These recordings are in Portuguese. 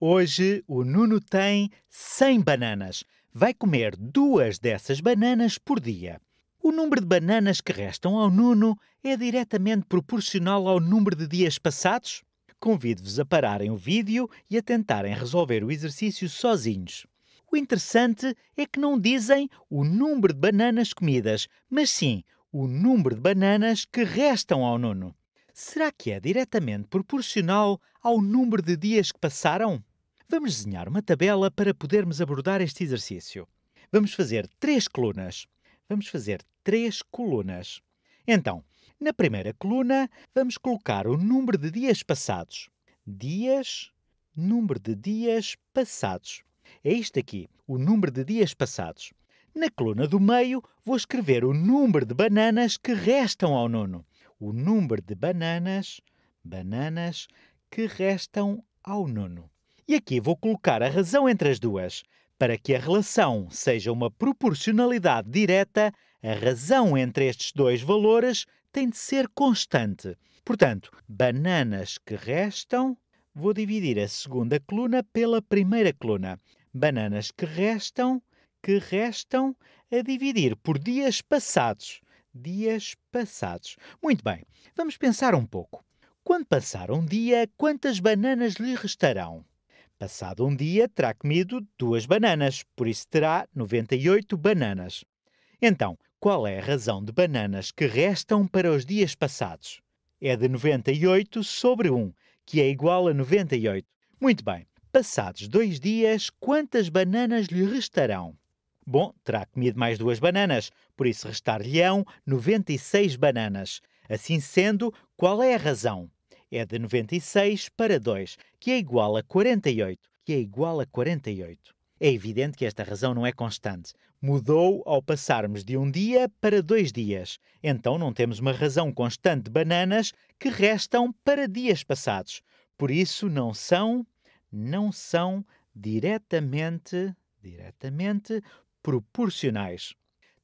Hoje o Nuno tem 100 bananas. Vai comer duas dessas bananas por dia. O número de bananas que restam ao Nuno é diretamente proporcional ao número de dias passados? Convido-vos a pararem o vídeo e a tentarem resolver o exercício sozinhos. O interessante é que não dizem o número de bananas comidas, mas sim o número de bananas que restam ao Nuno. Será que é diretamente proporcional ao número de dias que passaram? Vamos desenhar uma tabela para podermos abordar este exercício. Vamos fazer três colunas. Vamos fazer três colunas. Então, na primeira coluna, vamos colocar o número de dias passados. Dias, número de dias passados. É isto aqui, o número de dias passados. Na coluna do meio, vou escrever o número de bananas que restam ao nono. O número de bananas, bananas, que restam ao nono. E aqui vou colocar a razão entre as duas. Para que a relação seja uma proporcionalidade direta, a razão entre estes dois valores tem de ser constante. Portanto, bananas que restam, vou dividir a segunda coluna pela primeira coluna. Bananas que restam, que restam, a dividir por dias passados. Dias passados. Muito bem, vamos pensar um pouco. Quando passar um dia, quantas bananas lhe restarão? Passado um dia, terá comido duas bananas, por isso terá 98 bananas. Então, qual é a razão de bananas que restam para os dias passados? É de 98 sobre 1, que é igual a 98. Muito bem, passados dois dias, quantas bananas lhe restarão? Bom, terá comido mais duas bananas, por isso restar-lhe-ão 96 bananas. Assim sendo, qual é a razão? é de 96 para 2, que é igual a 48, que é igual a 48. É evidente que esta razão não é constante. Mudou ao passarmos de um dia para dois dias. Então não temos uma razão constante de bananas que restam para dias passados. Por isso não são, não são diretamente, diretamente proporcionais.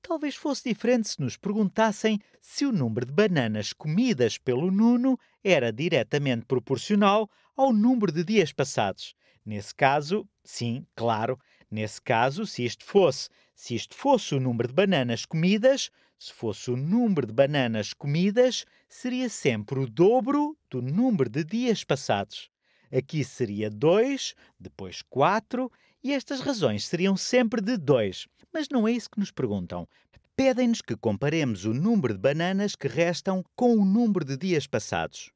Talvez fosse diferente se nos perguntassem se o número de bananas comidas pelo Nuno era diretamente proporcional ao número de dias passados. Nesse caso, sim, claro. Nesse caso, se isto fosse, se isto fosse o número de bananas comidas, se fosse o número de bananas comidas, seria sempre o dobro do número de dias passados. Aqui seria 2, depois 4 e estas razões seriam sempre de dois. Mas não é isso que nos perguntam. Pedem-nos que comparemos o número de bananas que restam com o número de dias passados.